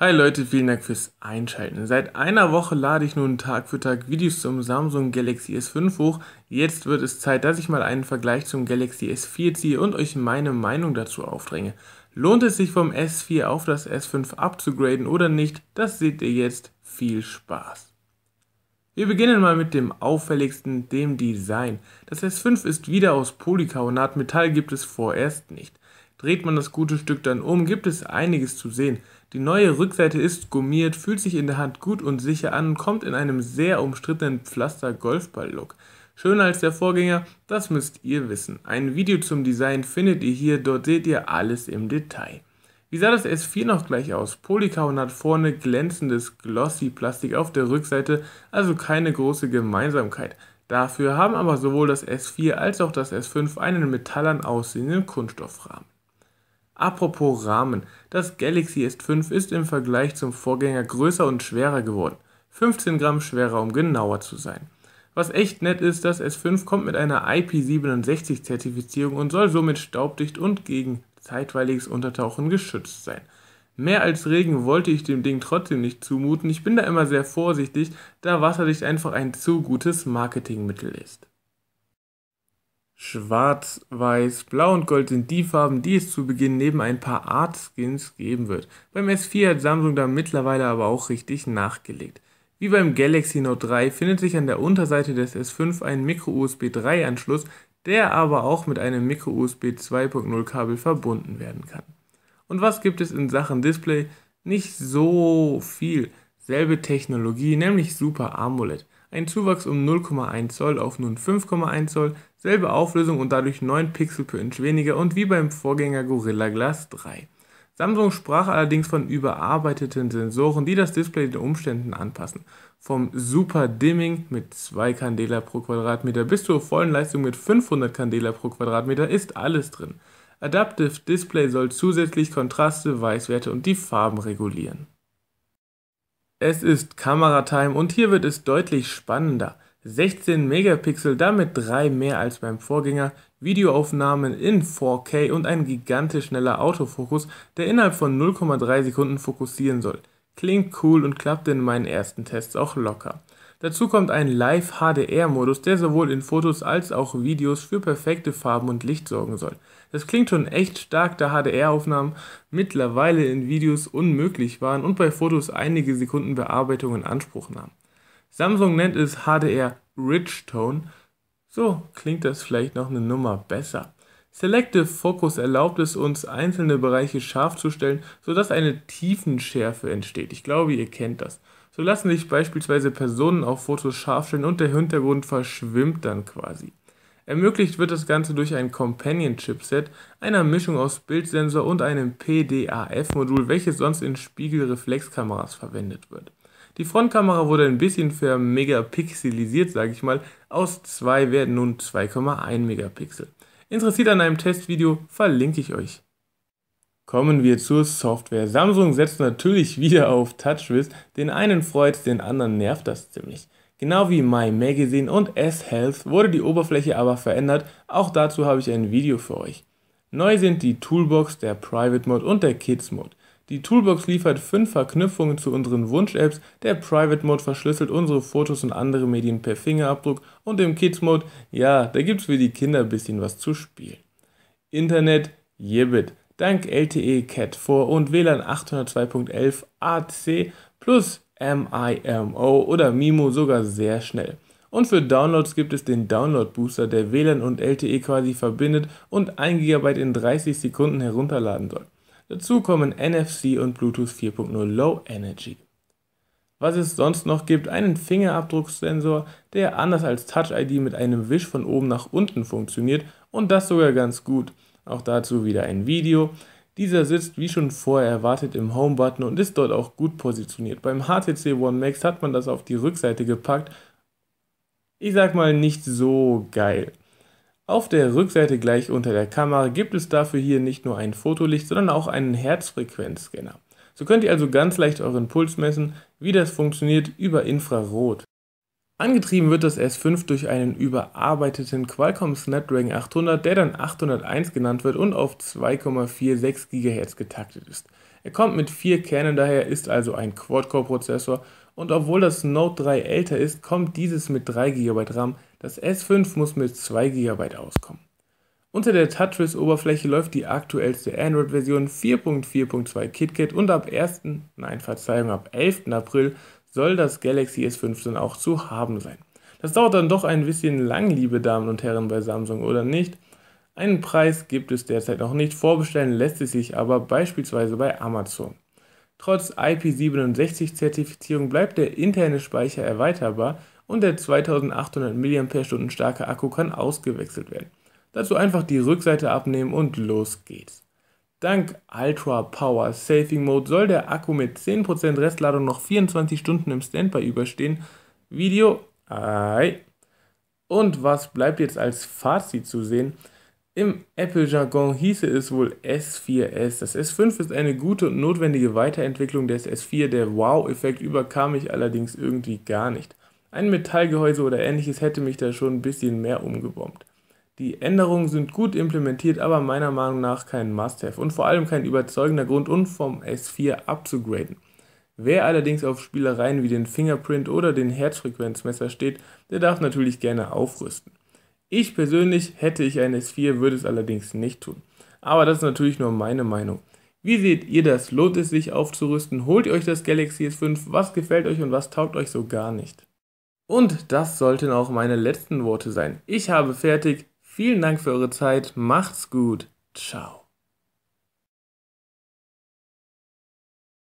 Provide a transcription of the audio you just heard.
Hi Leute, vielen Dank fürs Einschalten. Seit einer Woche lade ich nun Tag für Tag Videos zum Samsung Galaxy S5 hoch. Jetzt wird es Zeit, dass ich mal einen Vergleich zum Galaxy S4 ziehe und euch meine Meinung dazu aufdränge. Lohnt es sich vom S4 auf das S5 abzugraden oder nicht? Das seht ihr jetzt. Viel Spaß! Wir beginnen mal mit dem auffälligsten, dem Design. Das S5 ist wieder aus Polycarbonat, Metall gibt es vorerst nicht. Dreht man das gute Stück dann um, gibt es einiges zu sehen. Die neue Rückseite ist gummiert, fühlt sich in der Hand gut und sicher an und kommt in einem sehr umstrittenen Pflaster-Golfball-Look. Schöner als der Vorgänger, das müsst ihr wissen. Ein Video zum Design findet ihr hier, dort seht ihr alles im Detail. Wie sah das S4 noch gleich aus? Polycarbon hat vorne glänzendes Glossy Plastik auf der Rückseite, also keine große Gemeinsamkeit. Dafür haben aber sowohl das S4 als auch das S5 einen metallern aussehenden Kunststoffrahmen. Apropos Rahmen. Das Galaxy S5 ist im Vergleich zum Vorgänger größer und schwerer geworden. 15 Gramm schwerer, um genauer zu sein. Was echt nett ist, das S5 kommt mit einer IP67-Zertifizierung und soll somit staubdicht und gegen zeitweiliges Untertauchen geschützt sein. Mehr als Regen wollte ich dem Ding trotzdem nicht zumuten, ich bin da immer sehr vorsichtig, da wasserdicht einfach ein zu gutes Marketingmittel ist. Schwarz, Weiß, Blau und Gold sind die Farben, die es zu Beginn neben ein paar Art-Skins geben wird. Beim S4 hat Samsung da mittlerweile aber auch richtig nachgelegt. Wie beim Galaxy Note 3 findet sich an der Unterseite des S5 ein Micro-USB 3-Anschluss, der aber auch mit einem Micro-USB 2.0 Kabel verbunden werden kann. Und was gibt es in Sachen Display? Nicht so viel. Selbe Technologie, nämlich Super AMOLED. Ein Zuwachs um 0,1 Zoll auf nun 5,1 Zoll, selbe Auflösung und dadurch 9 Pixel per Inch weniger und wie beim Vorgänger Gorilla Glass 3. Samsung sprach allerdings von überarbeiteten Sensoren, die das Display den Umständen anpassen. Vom Super Dimming mit 2 Candela pro Quadratmeter bis zur vollen Leistung mit 500 Candela pro Quadratmeter ist alles drin. Adaptive Display soll zusätzlich Kontraste, Weißwerte und die Farben regulieren. Es ist Kameratime und hier wird es deutlich spannender. 16 Megapixel, damit 3 mehr als beim Vorgänger, Videoaufnahmen in 4K und ein gigantisch schneller Autofokus, der innerhalb von 0,3 Sekunden fokussieren soll. Klingt cool und klappte in meinen ersten Tests auch locker. Dazu kommt ein Live-HDR-Modus, der sowohl in Fotos als auch Videos für perfekte Farben und Licht sorgen soll. Das klingt schon echt stark, da HDR-Aufnahmen mittlerweile in Videos unmöglich waren und bei Fotos einige Sekunden Bearbeitung in Anspruch nahmen. Samsung nennt es HDR Rich Tone. So klingt das vielleicht noch eine Nummer besser. Selective Focus erlaubt es uns, einzelne Bereiche scharf zu stellen, sodass eine Tiefenschärfe entsteht. Ich glaube, ihr kennt das. So lassen sich beispielsweise Personen auf Fotos scharf stellen und der Hintergrund verschwimmt dann quasi. Ermöglicht wird das Ganze durch ein Companion-Chipset, einer Mischung aus Bildsensor und einem PDAF-Modul, welches sonst in Spiegelreflexkameras verwendet wird. Die Frontkamera wurde ein bisschen vermegapixelisiert, sage ich mal. Aus 2 werden nun 2,1 Megapixel. Interessiert an einem Testvideo, verlinke ich euch. Kommen wir zur Software. Samsung setzt natürlich wieder auf TouchWiz. Den einen freut, den anderen nervt das ziemlich. Genau wie My Magazine und S-Health wurde die Oberfläche aber verändert. Auch dazu habe ich ein Video für euch. Neu sind die Toolbox, der Private Mode und der Kids Mode. Die Toolbox liefert fünf Verknüpfungen zu unseren Wunsch-Apps, der Private Mode verschlüsselt unsere Fotos und andere Medien per Fingerabdruck und im Kids Mode, ja, da gibt's für die Kinder bisschen was zu spielen. Internet, Jibbit. Dank LTE Cat 4 und WLAN 802.11 AC plus MIMO oder MIMO sogar sehr schnell. Und für Downloads gibt es den Download Booster, der WLAN und LTE quasi verbindet und 1 GB in 30 Sekunden herunterladen soll. Dazu kommen NFC und Bluetooth 4.0 Low Energy. Was es sonst noch gibt, einen Fingerabdrucksensor, der anders als Touch ID mit einem Wisch von oben nach unten funktioniert und das sogar ganz gut. Auch dazu wieder ein Video. Dieser sitzt wie schon vorher erwartet im Home-Button und ist dort auch gut positioniert. Beim HTC One Max hat man das auf die Rückseite gepackt. Ich sag mal nicht so geil. Auf der Rückseite gleich unter der Kamera gibt es dafür hier nicht nur ein Fotolicht, sondern auch einen Herzfrequenzscanner. So könnt ihr also ganz leicht euren Puls messen, wie das funktioniert über Infrarot. Angetrieben wird das S5 durch einen überarbeiteten Qualcomm Snapdragon 800, der dann 801 genannt wird und auf 2,46 GHz getaktet ist. Er kommt mit vier Kernen daher, ist also ein Quad-Core-Prozessor und obwohl das Note 3 älter ist, kommt dieses mit 3 GB RAM, das S5 muss mit 2 GB auskommen. Unter der TouchWiz-Oberfläche läuft die aktuellste Android-Version 4.4.2 KitKat und ab 1. Nein, Verzeihung, ab 11. April soll das Galaxy S5 dann auch zu haben sein. Das dauert dann doch ein bisschen lang, liebe Damen und Herren bei Samsung, oder nicht? Einen Preis gibt es derzeit noch nicht, vorbestellen lässt es sich aber beispielsweise bei Amazon. Trotz IP67-Zertifizierung bleibt der interne Speicher erweiterbar und der 2800 mAh starke Akku kann ausgewechselt werden. Dazu einfach die Rückseite abnehmen und los geht's. Dank Ultra Power Saving Mode soll der Akku mit 10% Restladung noch 24 Stunden im Standby überstehen. Video. Ai. Und was bleibt jetzt als Fazit zu sehen? Im Apple-Jargon hieße es wohl S4S. Das S5 ist eine gute und notwendige Weiterentwicklung des S4. Der Wow-Effekt überkam mich allerdings irgendwie gar nicht. Ein Metallgehäuse oder ähnliches hätte mich da schon ein bisschen mehr umgebombt. Die Änderungen sind gut implementiert, aber meiner Meinung nach kein Must-Have und vor allem kein überzeugender Grund, um vom S4 abzugraden. Wer allerdings auf Spielereien wie den Fingerprint oder den Herzfrequenzmesser steht, der darf natürlich gerne aufrüsten. Ich persönlich hätte ich ein S4, würde es allerdings nicht tun. Aber das ist natürlich nur meine Meinung. Wie seht ihr das? Lohnt es sich aufzurüsten? Holt ihr euch das Galaxy S5? Was gefällt euch und was taugt euch so gar nicht? Und das sollten auch meine letzten Worte sein. Ich habe fertig. Vielen Dank für eure Zeit. Macht's gut. Ciao.